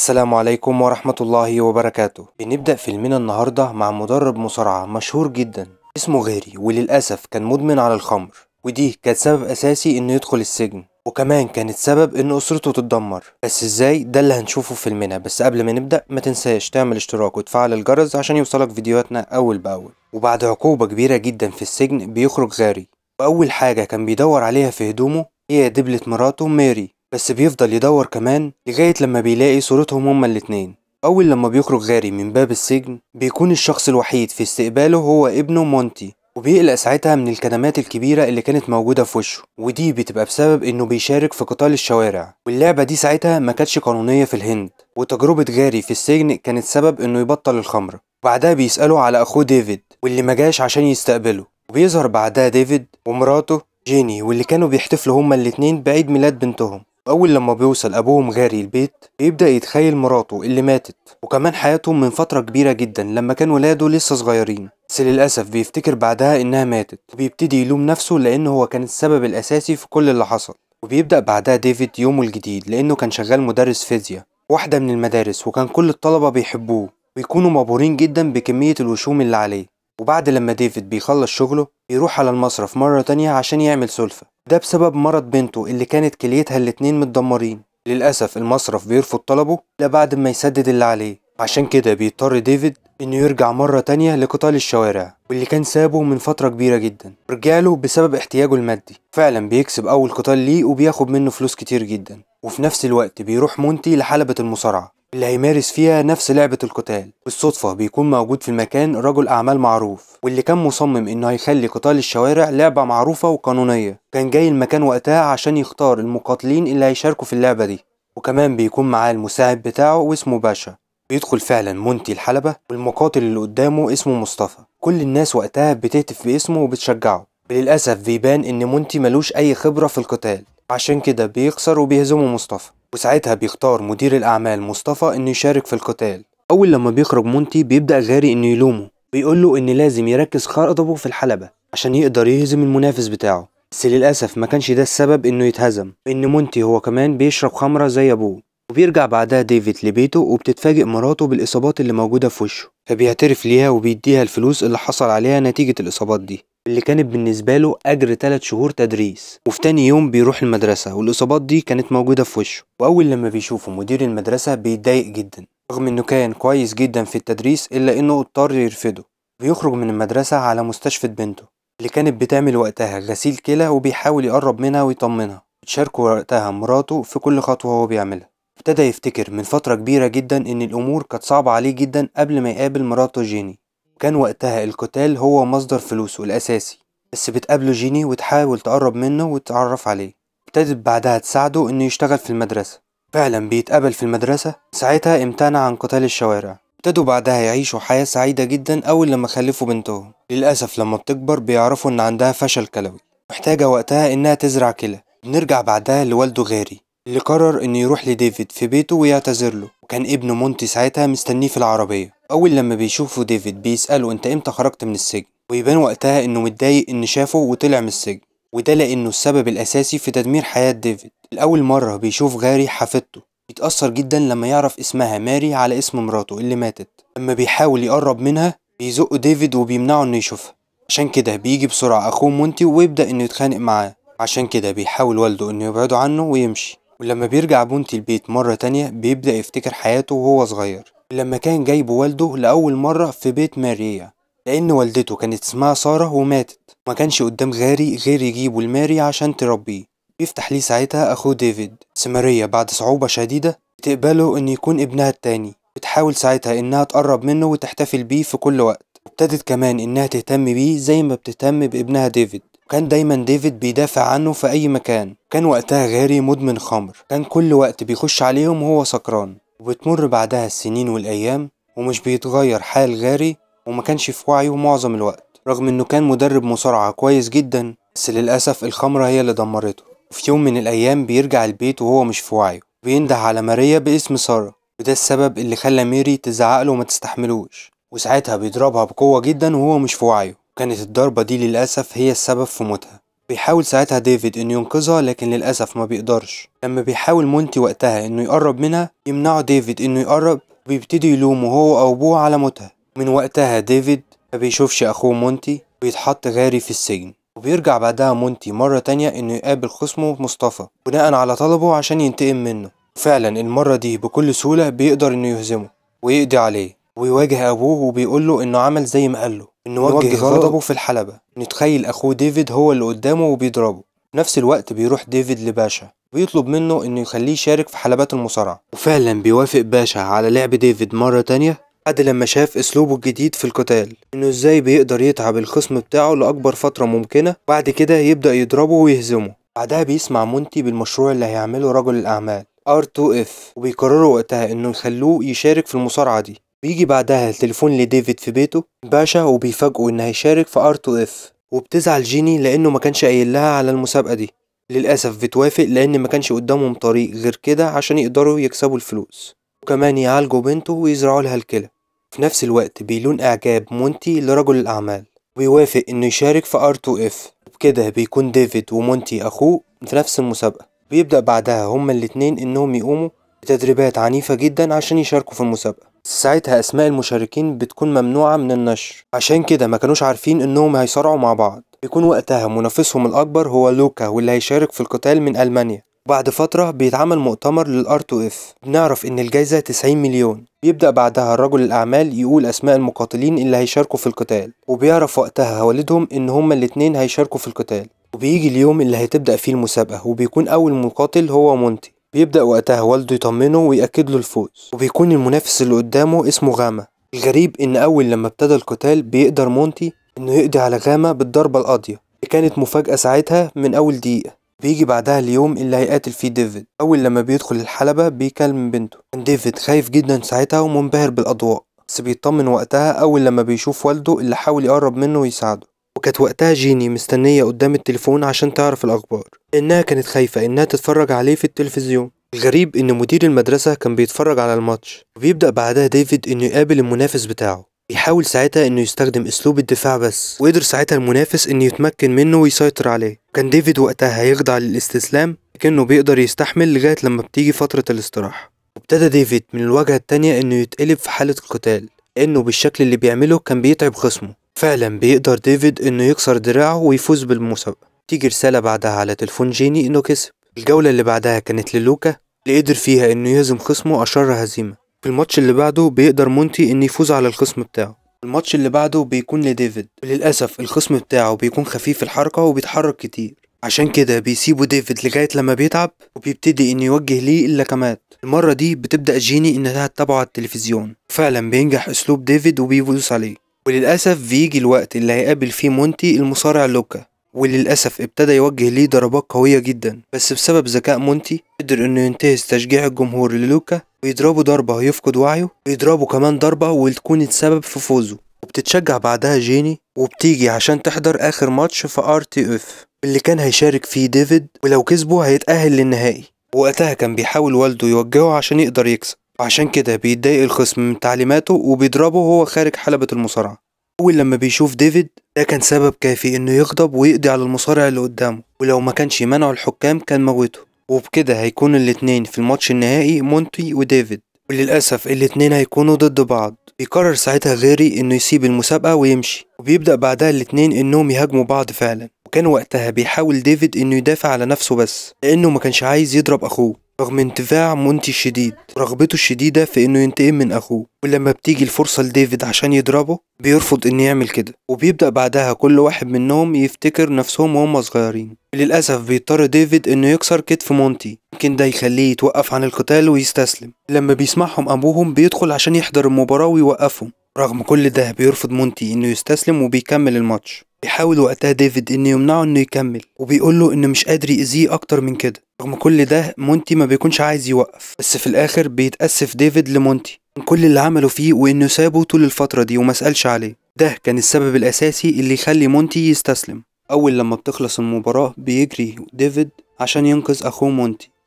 السلام عليكم ورحمة الله وبركاته بنبدأ فيلمنا النهاردة مع مدرب مصارعة مشهور جدا اسمه غيري وللأسف كان مدمن على الخمر ودي كانت سبب أساسي إنه يدخل السجن وكمان كانت سبب إن أسرته تتدمر بس إزاي ده اللي هنشوفه في فيلمنا بس قبل ما نبدأ ما تنساش تعمل اشتراك وتفعل الجرس عشان يوصلك فيديوهاتنا أول بأول وبعد عقوبة كبيرة جدا في السجن بيخرج غاري وأول حاجة كان بيدور عليها في هدومه هي دبلة مراته ميري بس بيفضل يدور كمان لغاية لما بيلاقي صورتهم هما الاتنين أول لما بيخرج غاري من باب السجن بيكون الشخص الوحيد في استقباله هو ابنه مونتي وبيقلق ساعتها من الكدمات الكبيرة اللي كانت موجودة في وشه ودي بتبقى بسبب انه بيشارك في قتال الشوارع واللعبة دي ساعتها ما كانتش قانونية في الهند وتجربة غاري في السجن كانت سبب انه يبطل الخمر وبعدها بيسأله على أخوه ديفيد واللي ما جاش عشان يستقبله وبيظهر بعدها ديفيد ومراته جيني واللي كانوا بيحتفلوا هما الاتنين بعيد ميلاد بنتهم أول لما بيوصل أبوه مغاري البيت بيبدأ يتخيل مراته اللي ماتت وكمان حياتهم من فترة كبيرة جدا لما كان ولاده لسه صغيرين بس للأسف بيفتكر بعدها إنها ماتت وبيبتدي يلوم نفسه لأن هو كان السبب الأساسي في كل اللي حصل وبيبدأ بعدها ديفيد يومه الجديد لأنه كان شغال مدرس فيزياء واحدة من المدارس وكان كل الطلبة بيحبوه ويكونوا مبهورين جدا بكمية الوشوم اللي عليه وبعد لما ديفيد بيخلص شغله بيروح على المصرف مرة تانية عشان يعمل سلفة ده بسبب مرض بنته اللي كانت كليتها الاتنين متدمرين للأسف المصرف بيرفض طلبه إلا بعد ما يسدد اللي عليه عشان كده بيضطر ديفيد إنه يرجع مرة تانية لقتال الشوارع واللي كان سابه من فترة كبيرة جدا رجع له بسبب احتياجه المادي فعلا بيكسب أول قتال ليه وبياخد منه فلوس كتير جدا وفي نفس الوقت بيروح مونتي لحلبة المصارعة اللي هيمارس فيها نفس لعبة القتال بالصدفة بيكون موجود في المكان رجل أعمال معروف واللي كان مصمم إنه هيخلي قتال الشوارع لعبة معروفة وقانونية كان جاي المكان وقتها عشان يختار المقاتلين اللي هيشاركوا في اللعبة دي وكمان بيكون معاه المساعد بتاعه واسمه باشا بيدخل فعلا منتي الحلبة والمقاتل اللي قدامه اسمه مصطفى كل الناس وقتها بتهتف باسمه وبتشجعه للأسف بيبان إن مونتي ملوش أي خبرة في القتال عشان كده بيخسر وبيهزموا مصطفى وساعتها بيختار مدير الأعمال مصطفى إنه يشارك في القتال أول لما بيخرج مونتي بيبدأ غاري إنه يلومه بيقول له إن لازم يركز خرطبه في الحلبة عشان يقدر يهزم المنافس بتاعه بس للأسف ما كانش ده السبب إنه يتهزم إن مونتي هو كمان بيشرب خمرة زي أبوه وبيرجع بعدها ديفيد لبيته وبتتفاجئ مراته بالإصابات اللي موجودة في وشه فبيعترف ليها وبيديها الفلوس اللي حصل عليها نتيجة الإصابات دي اللي كانت بالنسبة له أجر 3 شهور تدريس وفي تاني يوم بيروح المدرسة والإصابات دي كانت موجودة في وشه وأول لما بيشوفه مدير المدرسة بيتضايق جدا رغم إنه كان كويس جدا في التدريس إلا إنه اضطر يرفضه بيخرج من المدرسة على مستشفى بنته اللي كانت بتعمل وقتها غسيل كلى وبيحاول يقرب منها ويطمنها بتشاركه وقتها مراته في كل خطوة هو بيعملها ابتدى يفتكر من فترة كبيرة جدا إن الأمور كانت صعبة عليه جدا قبل ما يقابل مراته جيني كان وقتها القتال هو مصدر فلوسه الأساسي بس بتقابله جيني وتحاول تقرب منه وتتعرف عليه ابتدت بعدها تساعده إنه يشتغل في المدرسة فعلا بيتقابل في المدرسة ساعتها امتنع عن قتال الشوارع ابتدوا بعدها يعيشوا حياة سعيدة جدا أول لما خلفوا بنتهم للأسف لما بتكبر بيعرفوا إن عندها فشل كلوي محتاجة وقتها إنها تزرع كلى بنرجع بعدها لوالده غاري اللي قرر إنه يروح لديفيد في بيته ويعتذر له وكان ابنه مونتي ساعتها مستنيه في العربية أول لما بيشوفوا ديفيد بيسأله أنت إمتى خرجت من السجن ويبان وقتها إنه متضايق إن شافه وطلع من السجن وده لأنه السبب الأساسي في تدمير حياة ديفيد الأول مرة بيشوف غاري حفيدته بيتأثر جدا لما يعرف اسمها ماري على اسم مراته اللي ماتت لما بيحاول يقرب منها بيزقه ديفيد وبيمنعه إنه يشوفها عشان كده بيجي بسرعة أخوه مونتي ويبدأ إنه يتخانق معاه عشان كده بيحاول والده إنه يبعده عنه ويمشي ولما بيرجع بونتي البيت مرة تانية بيبدأ يفتكر حياته وهو صغير لما كان جايبه والده لأول مرة في بيت ماريا لأن والدته كانت اسمها سارة وماتت ما كانش قدام غاري غير يجيبه لماريا عشان تربيه بيفتح ليه ساعتها أخوه ديفيد سماريا بعد صعوبة شديدة بتقبله إن يكون ابنها التاني بتحاول ساعتها إنها تقرب منه وتحتفل بيه في كل وقت وابتدت كمان إنها تهتم بيه زي ما بتهتم بابنها ديفيد وكان دايما ديفيد بيدافع عنه في أي مكان كان وقتها غاري مدمن خمر كان كل وقت بيخش عليهم وهو سكران وبتمر بعدها السنين والأيام ومش بيتغير حال غاري وما كانش في وعيه معظم الوقت رغم انه كان مدرب مصارعة كويس جدا بس للأسف الخمرة هي اللي دمرته وفي يوم من الأيام بيرجع البيت وهو مش في وعيه بينده على ماريا باسم سارة وده السبب اللي خلى ميري تزعقله وما تستحملوش وساعتها بيضربها بقوة جدا وهو مش في وعيه وكانت الضربة دي للأسف هي السبب في موتها بيحاول ساعتها ديفيد انه ينقذها لكن للاسف ما بيقدرش لما بيحاول مونتي وقتها انه يقرب منها يمنعه ديفيد انه يقرب وبيبتدي يلومه هو او ابوه على موتها من وقتها ديفيد ما بيشوفش اخوه مونتي بيتحط غاري في السجن وبيرجع بعدها مونتي مرة تانية انه يقابل خصمه مصطفى بناء على طلبه عشان ينتقم منه فعلا المرة دي بكل سهولة بيقدر انه يهزمه ويقضي عليه ويواجه ابوه وبيقول له انه عمل زي ما قال له نوجه غضبه في الحلبة نتخيل أخوه ديفيد هو اللي قدامه وبيضربه نفس الوقت بيروح ديفيد لباشا ويطلب منه انه يخليه يشارك في حلبات المصارعة وفعلا بيوافق باشا على لعب ديفيد مرة تانية بعد لما شاف اسلوبه الجديد في القتال انه ازاي بيقدر يتعب الخصم بتاعه لاكبر فترة ممكنة بعد كده يبدأ يضربه ويهزمه بعدها بيسمع مونتي بالمشروع اللي هيعمله رجل الاعمال ار 2 اف وبيقرروا وقتها انه يخلوه يشارك في المصارعة دي بيجي بعدها التليفون لديفيد في بيته باشا وبيفاجئه ان هيشارك في ار تو اف وبتزعل جيني لانه ما كانش قايل لها على المسابقه دي للاسف بتوافق لان ما كانش قدامهم طريق غير كده عشان يقدروا يكسبوا الفلوس وكمان يعالجوا بنته ويزرعوا لها الكلى في نفس الوقت بيلون اعجاب مونتي لرجل الاعمال ويوافق انه يشارك في ار تو اف بكده بيكون ديفيد ومونتي اخوه في نفس المسابقه بيبدا بعدها هما الاتنين انهم يقوموا بتدريبات عنيفه جدا عشان يشاركوا في المسابقه ساعتها اسماء المشاركين بتكون ممنوعه من النشر عشان كده ما كانوش عارفين انهم هيصارعوا مع بعض بيكون وقتها منافسهم الاكبر هو لوكا واللي هيشارك في القتال من المانيا وبعد فترة بيتعمل مؤتمر للار تو اف بنعرف ان الجايزة 90 مليون بيبدأ بعدها رجل الأعمال يقول أسماء المقاتلين اللي هيشاركوا في القتال وبيعرف وقتها والدهم إن هما الاتنين هيشاركوا في القتال وبيجي اليوم اللي هتبدأ فيه المسابقة وبيكون أول مقاتل هو مونتي بيبدأ وقتها والده يطمنه ويأكد له الفوز وبيكون المنافس اللي قدامه اسمه غاما الغريب إن أول لما ابتدى القتال بيقدر مونتي إنه يقضي على غاما بالضربة القاضية كانت مفاجأة ساعتها من أول دقيقة بيجي بعدها اليوم اللي هيقاتل فيه ديفيد أول لما بيدخل الحلبة بيكلم بنته كان ديفيد خايف جدا ساعتها ومنبهر بالأضواء بس بيطمن وقتها أول لما بيشوف والده اللي حاول يقرب منه ويساعده وكانت وقتها جيني مستنية قدام التليفون عشان تعرف الأخبار لأنها كانت خايفة إنها تتفرج عليه في التلفزيون الغريب إن مدير المدرسة كان بيتفرج على الماتش وبيبدأ بعدها ديفيد إنه يقابل المنافس بتاعه بيحاول ساعتها إنه يستخدم أسلوب الدفاع بس وقدر ساعتها المنافس إنه يتمكن منه ويسيطر عليه كان ديفيد وقتها هيخضع للاستسلام لكنه بيقدر يستحمل لغاية لما بتيجي فترة الاستراحة وابتدى ديفيد من الواجهة التانية إنه يتقلب في حالة القتال لأنه بالشكل اللي بيعمله كان بيتعب خصمه فعلا بيقدر ديفيد انه يكسر دراعه ويفوز بالمسابقة تيجي رسالة بعدها على تليفون جيني انه كسب الجولة اللي بعدها كانت للوكا اللي قدر فيها انه يهزم خصمه اشر هزيمة في الماتش اللي بعده بيقدر مونتي انه يفوز على الخصم بتاعه الماتش اللي بعده بيكون لديفيد للأسف الخصم بتاعه بيكون خفيف الحركة وبيتحرك كتير عشان كده بيسيبوا ديفيد لغاية لما بيتعب وبيبتدي إنه يوجه ليه اللكمات المرة دي بتبدأ جيني إنها تتابعه على التلفزيون فعلا بينجح أسلوب ديفيد وبيفوز عليه وللأسف بيجي الوقت اللي هيقابل فيه مونتي المصارع لوكا وللأسف ابتدى يوجه ليه ضربات قوية جدا بس بسبب ذكاء مونتي قدر انه ينتهز تشجيع الجمهور للوكا ويضربه ضربة يفقد وعيه ويضربه كمان ضربة وتكون السبب في فوزه وبتتشجع بعدها جيني وبتيجي عشان تحضر آخر ماتش في ار تي اف اللي كان هيشارك فيه ديفيد ولو كسبه هيتأهل للنهائي وقتها كان بيحاول والده يوجهه عشان يقدر يكسب وعشان كده بيتضايق الخصم من تعليماته وبيضربه وهو خارج حلبة المصارعة أول لما بيشوف ديفيد ده كان سبب كافي إنه يغضب ويقضي على المصارع اللي قدامه ولو ما كانش منعه الحكام كان موته وبكده هيكون الاتنين في الماتش النهائي مونتي وديفيد وللأسف الاتنين هيكونوا ضد بعض بيقرر ساعتها غيري إنه يسيب المسابقة ويمشي وبيبدأ بعدها الاتنين إنهم يهاجموا بعض فعلا وكان وقتها بيحاول ديفيد انه يدافع على نفسه بس لانه ما كانش عايز يضرب اخوه رغم انتفاع مونتي الشديد رغبته الشديدة في انه ينتقم من اخوه ولما بتيجي الفرصة لديفيد عشان يضربه بيرفض انه يعمل كده وبيبدأ بعدها كل واحد منهم يفتكر نفسهم وهم صغيرين للأسف بيضطر ديفيد انه يكسر كتف مونتي يمكن ده يخليه يتوقف عن القتال ويستسلم لما بيسمعهم ابوهم بيدخل عشان يحضر المباراة ويوقفهم رغم كل ده بيرفض مونتي انه يستسلم وبيكمل الماتش بيحاول وقتها ديفيد انه يمنعه انه يكمل وبيقول له انه مش قادر يأذيه اكتر من كده رغم كل ده مونتي ما بيكونش عايز يوقف بس في الاخر بيتأسف ديفيد لمونتي من كل اللي عمله فيه وانه سابه طول الفترة دي وما سألش عليه ده كان السبب الاساسي اللي يخلي مونتي يستسلم اول لما بتخلص المباراة بيجري ديفيد عشان ينقذ اخوه مونتي